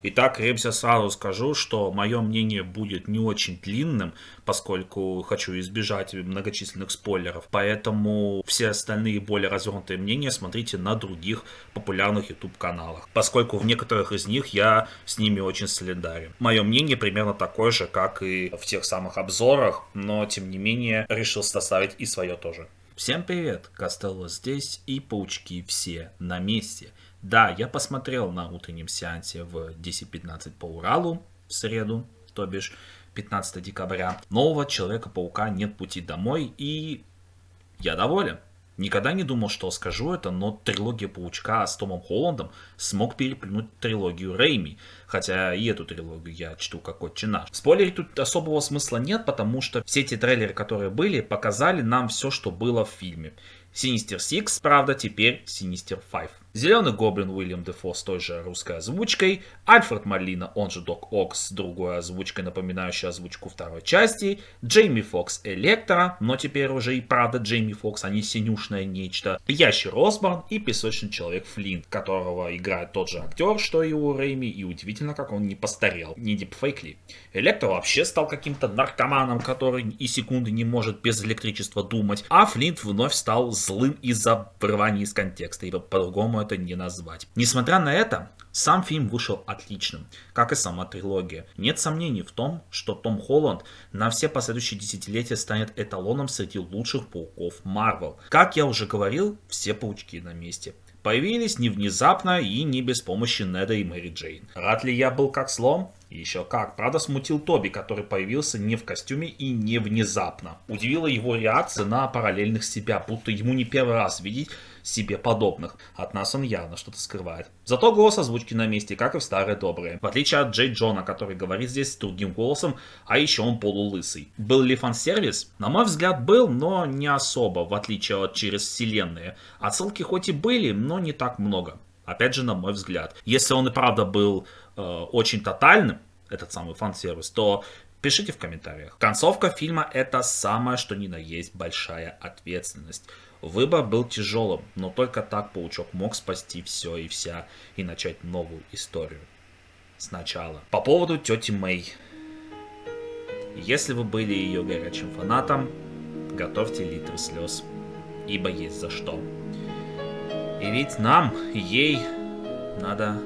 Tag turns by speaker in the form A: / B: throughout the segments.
A: Итак, Ребс, я сразу скажу, что мое мнение будет не очень длинным, поскольку хочу избежать многочисленных спойлеров. Поэтому все остальные более развернутые мнения смотрите на других популярных YouTube-каналах, поскольку в некоторых из них я с ними очень солидарен. Мое мнение примерно такое же, как и в тех самых обзорах, но тем не менее решил составить и свое тоже. Всем привет, Костелло здесь и паучки все на месте. Да, я посмотрел на утреннем сеансе в 10.15 по Уралу в среду, то бишь 15 декабря. Нового Человека-паука нет пути домой, и я доволен. Никогда не думал, что скажу это, но трилогия Паучка с Томом Холландом смог переплюнуть трилогию Рейми. Хотя и эту трилогию я чту как отче наш. Спойлерить тут особого смысла нет, потому что все эти трейлеры, которые были, показали нам все, что было в фильме. Синистер Six, правда, теперь Синистер Five. Зеленый Гоблин Уильям Дефо с той же русской озвучкой, Альфред Марлина, он же Док Окс, с другой озвучкой, напоминающей озвучку второй части, Джейми Фокс Электро, но теперь уже и правда Джейми Фокс, а не синюшное нечто, Ящер Осборн и Песочный Человек Флинт, которого играет тот же актер, что и у Рэйми, и удивительно, как он не постарел, не дипфейкли. Электро вообще стал каким-то наркоманом, который и секунды не может без электричества думать, а Флинт вновь стал злым из-за вырывания из контекста, ибо по-другому это не назвать. Несмотря на это, сам фильм вышел отличным, как и сама трилогия. Нет сомнений в том, что Том Холланд на все последующие десятилетия станет эталоном среди лучших пауков Марвел. Как я уже говорил, все паучки на месте появились не внезапно и не без помощи Неда и Мэри Джейн. Рад ли я был как слом? еще как. Правда, смутил Тоби, который появился не в костюме и не внезапно. Удивила его реакция на параллельных себя, будто ему не первый раз видеть себе подобных. От нас он явно что-то скрывает. Зато голос озвучки на месте, как и в старые добрые. В отличие от Джей Джона, который говорит здесь с другим голосом, а еще он полулысый. Был ли фан-сервис? На мой взгляд, был, но не особо, в отличие от через вселенные. Отсылки хоть и были, но не так много. Опять же, на мой взгляд. Если он и правда был э, очень тотальным, этот самый фан-сервис, то пишите в комментариях. Концовка фильма это самое, что ни на есть большая ответственность. Выбор был тяжелым, но только так Паучок мог спасти все и вся и начать новую историю. Сначала. По поводу тети Мэй. Если вы были ее горячим фанатом, готовьте литр слез, ибо есть за что. И ведь нам, ей, надо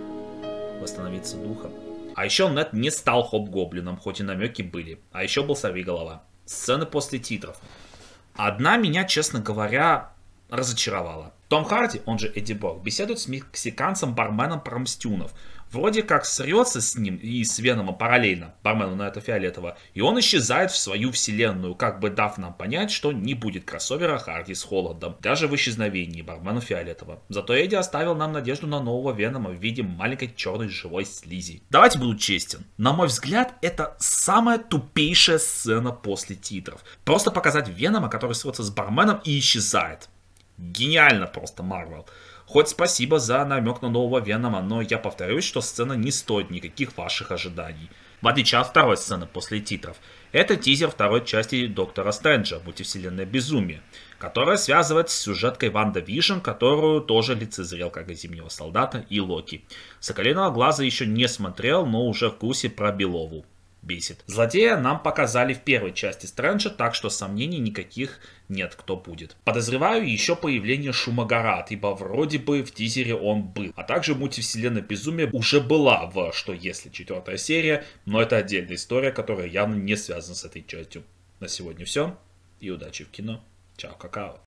A: восстановиться духом. А еще Нет не стал хоп-гоблином, хоть и намеки были. А еще был голова. Сцены после титров. Одна меня, честно говоря, разочаровала. Том Харди, он же Эдди Бог, беседует с мексиканцем-барменом про Вроде как срется с ним и с Веномом параллельно, бармену на это фиолетово, и он исчезает в свою вселенную, как бы дав нам понять, что не будет кроссовера Харди с Холландом, даже в исчезновении бармена фиолетово. Зато Эдди оставил нам надежду на нового Венома в виде маленькой черной живой слизи. Давайте буду честен. На мой взгляд, это самая тупейшая сцена после титров. Просто показать Венома, который срется с барменом и исчезает. Гениально просто, Марвел. Хоть спасибо за намек на нового Венома, но я повторюсь, что сцена не стоит никаких ваших ожиданий. В отличие от второй сцены после титров. Это тизер второй части Доктора Стрэнджа «Мультивселенная безумие», которая связывает с сюжеткой Ванда Вижн, которую тоже лицезрел, как и Зимнего Солдата и Локи. Соколиного Глаза еще не смотрел, но уже в курсе про Белову бесит. Злодея нам показали в первой части Стрэнджа, так что сомнений никаких нет, кто будет. Подозреваю еще появление Шумагарат, ибо вроде бы в тизере он был. А также мультивселенная Безумия уже была в «Что если?» четвертая серия, но это отдельная история, которая явно не связана с этой частью. На сегодня все, и удачи в кино. Чао, какао.